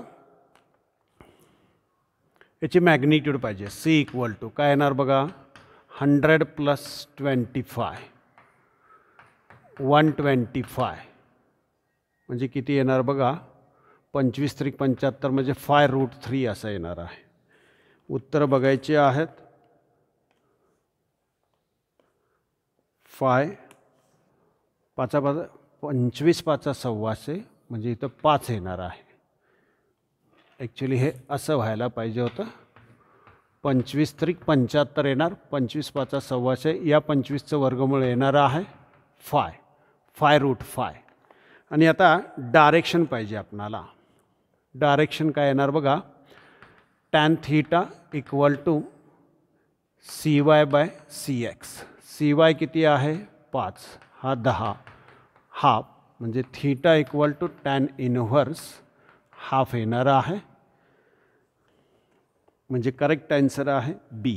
याची मॅग्निट्यूड पाहिजे सी इक्वल टू काय येणार बघा hundred plus twenty five one twenty five म्हणजे किती येणार बघा पंचवीस त्रिक पंच्याहत्तर म्हणजे फाय रूट थ्री असं येणार आहे उत्तर बघायचे आहेत फाय पाचा पाच पंचवीस पाचा सव्वाशे म्हणजे इथं पाच येणार आहे ॲक्च्युली हे असं व्हायला पाहिजे होतं पंचवीस त्रिक पंच्याहत्तर येणार पंचवीस पाचा सव्वाशे या पंचवीसचं वर्गमूळ येणार आहे फाय फाय रूट फाय आणि आता डायरेक्शन पाहिजे आपणाला डायरेक्शन काय येणार बघा tan theta equal to C Y by C X C Y किती आहे पाच हा दहा हाफ मजे theta equal to tan inverse half येणार है मजे करेक्ट आंसर है बी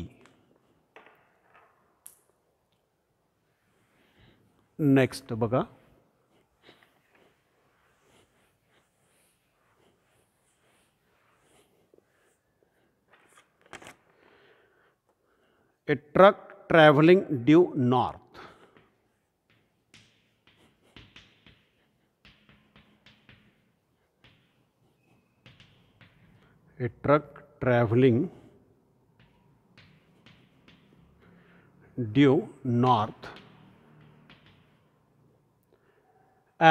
नेक्स्ट ब a truck travelling due north a truck traveling due north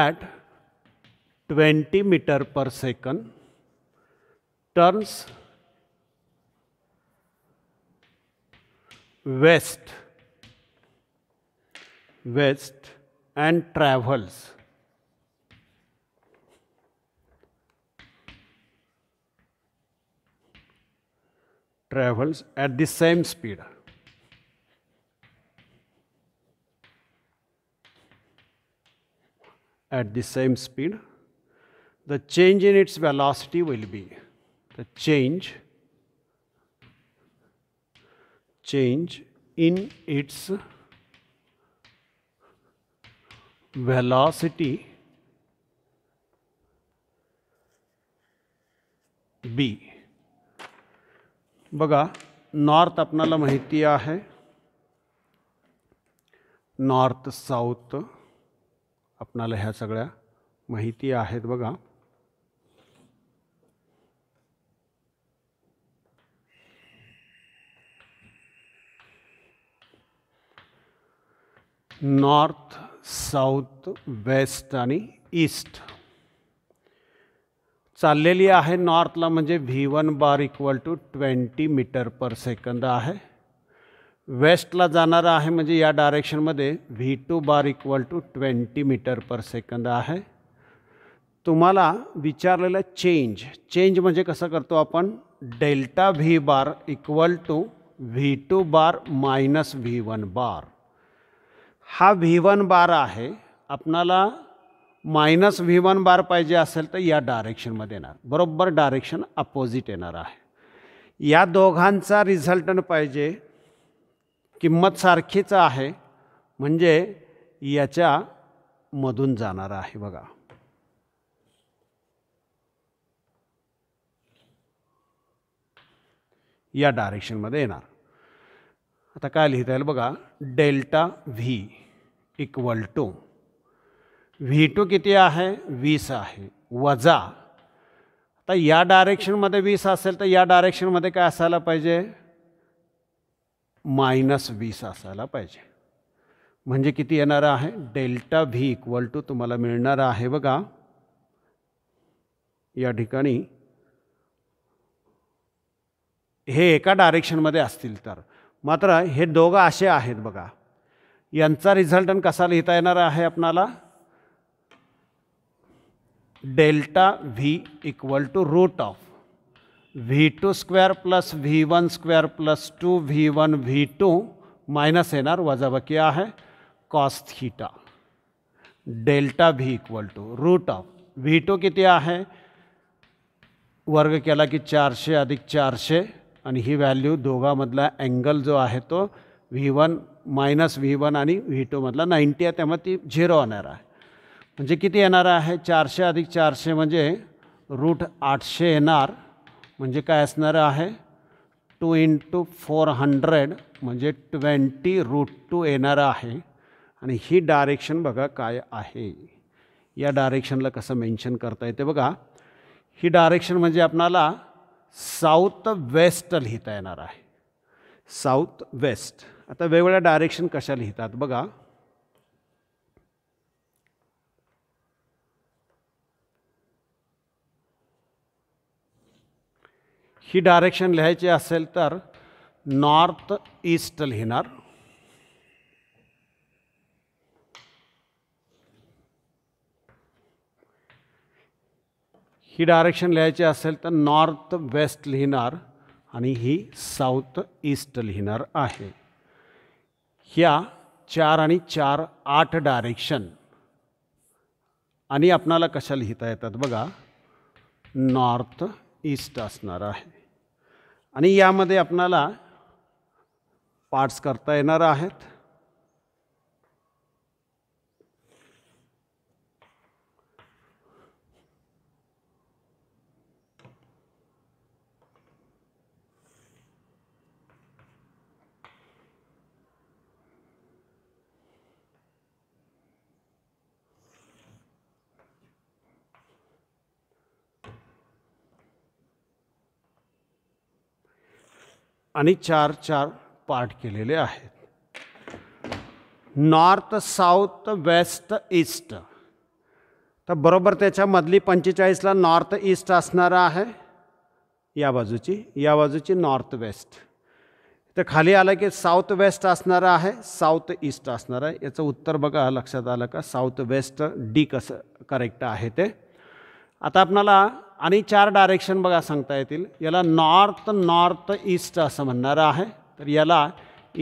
at 20 meter per second turns west west and travels travels at the same speed. At the same speed, the change in its velocity will be the change change in its velocity b बघा नॉर्थ आपणाला माहिती आहे नॉर्थ साऊथ आपणाला ह्या सगळ्या माहिती आहेत बघा नॉर्थ साऊथ वेस्ट आणि ईस्ट चाललेली आहे नॉर्थला म्हणजे V one bar equal to twenty metre per second आहे वेस्टला जाणारं आहे म्हणजे या डायरेक्शनमध्ये V two bar equal to twenty metre per second आहे तुम्हाला विचारलेलं चेंज चेंज म्हणजे कसं करतो आपण delta V bar equal to V two bar minus V one bar हा व्ही वन बार आहे आपणाला मायनस व्ही वन बार पाहिजे असेल तर या डायरेक्शनमध्ये येणार बरोबर डायरेक्शन अपोजिट येणार आहे या दोघांचा रिझल्टन पाहिजे किंमत सारखीच आहे म्हणजे याच्यामधून मधून जाणार आहे बघा या डायरेक्शनमध्ये येणार आता काय लिहिता येईल बघा delta V equal to V two किती आहे वीस आहे वजा आता या डायरेक्शनमध्ये वीस असेल तर या डायरेक्शनमध्ये काय असायला पाहिजे मायनस वीस असायला पाहिजे म्हणजे किती येणार आहे डेल्टा व्ही इक्वल टू तुम्हाला मिळणार आहे बघा या ठिकाणी हे एका डायरेक्शनमध्ये असतील तर मात्र हे दोघं असे आहेत बघा यांचा रिझल्टन कसा लिहिता येणार आहे आपणाला delta V equal to root of V two square plus V one square plus two V one V two minus येणार वजाबाकी आहे cos theta delta V equal to root of V two किती आहे वर्ग केला की चारशे अधिक चारशे आणि ही व्हॅल्यू दोघामधला अँगल जो आहे तो V one minus V one आणि व्ही टूमधला नाईंटी आहे त्यामुळे ती झिरो होणार आहे म्हणजे किती येणार आहे चारशे अधिक चारशे म्हणजे रूट आठशे येणार म्हणजे काय असणारं आहे टू इंटू फोर हंड्रेड म्हणजे ट्वेंटी रूट टू येणारं आहे आणि ही डायरेक्शन बघा काय आहे या डायरेक्शनला कसं मेन्शन करता येते बघा ही डायरेक्शन म्हणजे आपणाला साऊथ वेस्ट लिहिता येणार आहे साऊथ वेस्ट आता वेगवेगळ्या डायरेक्शन कशा लिहितात बघा ही डायरेक्शन लिहायची असेल तर नॉर्थ ईस्ट लिहिणार ही डायरेक्शन लिहायची असेल तर नॉर्थ वेस्ट लिहिणार आणि ही साऊथ ईस्ट लिहिणार आहे ह्या चार आणि चार आठ डायरेक्शन आणि आपणाला कशा लिहिता येतात बघा नॉर्थ ईस्ट असणार आहे आणि यामध्ये आपणाला पार्ट्स करता येणार आहेत आणि चार चार पार्ट केलेले आहेत नॉर्थ साऊथ वेस्ट ईस्ट तर बरोबर त्याच्यामधली पंचेचाळीसला नॉर्थ ईस्ट असणार आहे या बाजूची या बाजूची नॉर्थ वेस्ट तर खाली आलं की साऊथ वेस्ट असणारं आहे साऊथ ईस्ट असणार आहे याचं उत्तर बघा लक्षात आलं का साऊथ वेस्ट डी कसं करेक्ट आहे ते आता आपणाला आणि चार डायरेक्शन बघा सांगता येतील याला नॉर्थ नॉर्थ ईस्ट असं म्हणणारं आहे तर याला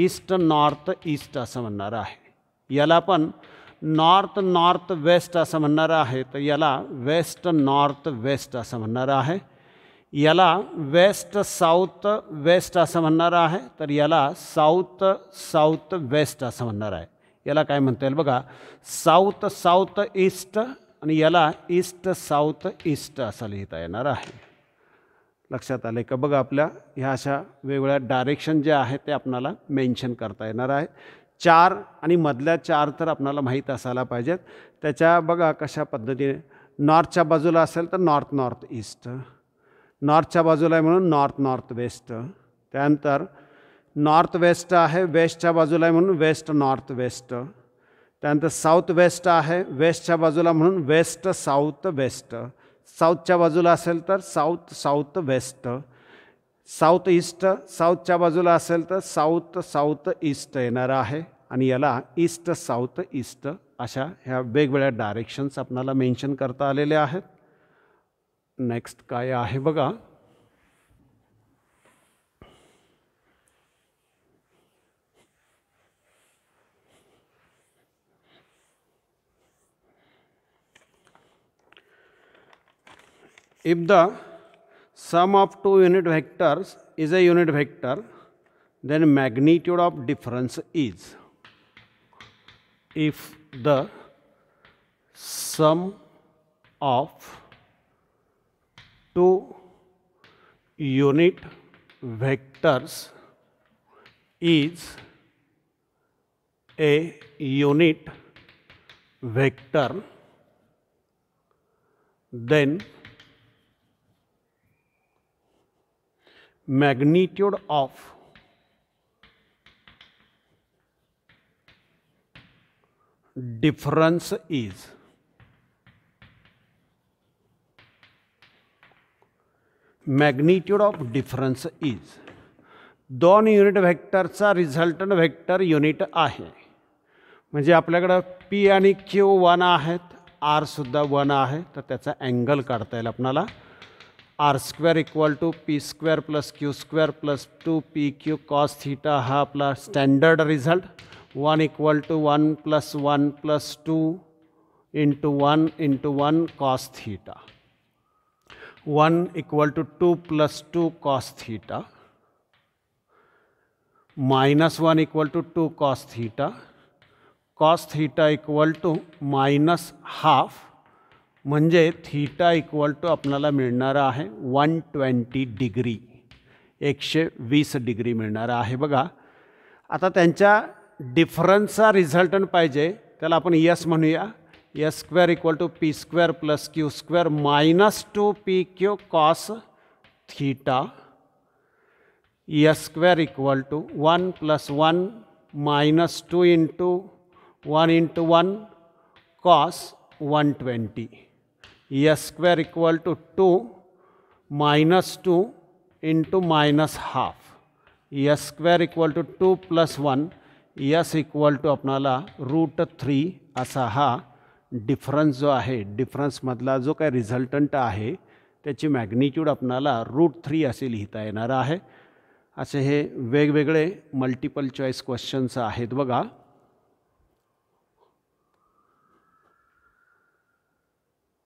ईस्ट नॉर्थ ईस्ट असं म्हणणारं आहे याला पण नॉर्थ नॉर्थ वेस्ट असं म्हणणारं आहे तर याला वेस्ट नॉर्थ वेस्ट असं म्हणणारं आहे याला वेस्ट साऊथ वेस्ट असं म्हणणारं आहे तर याला साऊथ साऊथ वेस्ट असं म्हणणार आहे याला काय म्हणता येईल बघा साऊथ साऊथ ईस्ट आणि याला ईस्ट साऊथ ईस्ट असं लिहिता येणार आहे लक्षात आलं का बघा आपल्या ह्या अशा वेगवेगळ्या डायरेक्शन जे आहे ते आपणाला मेन्शन करता येणार आहे चार आणि मधल्या चार तर आपणाला माहीत असायला पाहिजेत त्याच्या बघा कशा पद्धतीने नॉर्थच्या बाजूला असेल तर नॉर्थ नॉर्थ ईस्ट नॉर्थच्या बाजूला आहे म्हणून नॉर्थ नॉर्थ वेस्ट त्यानंतर नॉर्थ वेस्ट आहे वेस्टच्या बाजूला आहे म्हणून वेस्ट नॉर्थ वेस्ट त्यानंतर साऊथ वेस्ट आहे वेस्टच्या बाजूला म्हणून वेस्ट साऊथ वेस्ट साऊथच्या बाजूला असेल तर south south west south east साऊथच्या बाजूला असेल तर साऊथ साऊथ ईस्ट येणार आहे आणि याला ईस्ट साऊथ ईस्ट अशा ह्या वेगवेगळ्या डायरेक्शन्स आपणाला मेन्शन करता आलेल्या आहेत नेक्स्ट काय आहे बघा if the sum of two unit vectors is a unit vector, then magnitude of difference is if the sum of two unit vectors is a unit vector then magnitude of difference is magnitude of difference is दोन युनिट व्हेक्टरचा रिझल्टंट व्हेक्टर युनिट आहे म्हणजे आपल्याकडं पी आणि क्यू वन आहेत आरसुद्धा वन आहे तर त्याचा अँगल काढता येईल आपणाला R square equal to P square plus Q square plus two P Q cos theta हा आपला standard result one equal to one plus one plus two into one into one cos theta one equal to two plus two cos theta minus one equal to two cos theta cos theta equal to minus half म्हणजे थीटा इक्वल टू आपल्याला मिळणारं आहे वन ट्वेंटी डिग्री एकशे वीस डिग्री मिळणारं आहे बघा आता त्यांच्या डिफरन्सचा रिझल्टन पाहिजे त्याला आपण यस म्हणूया S square equal to P square plus Q square minus two P Q cos theta S square equal to one plus one minus two into one into one cos one twenty S square equal to two minus two into minus half S square equal to two plus one S equal to आपणाला रूट थ्री असा हा डिफरन्स जो आहे डिफरन्समधला जो काही रिझल्टंट आहे त्याची मॅग्निट्यूड आपणाला रूट थ्री असे लिहिता येणार आहे असे हे वेगवेगळे मल्टिपल चॉईस क्वेश्चन्स आहेत बघा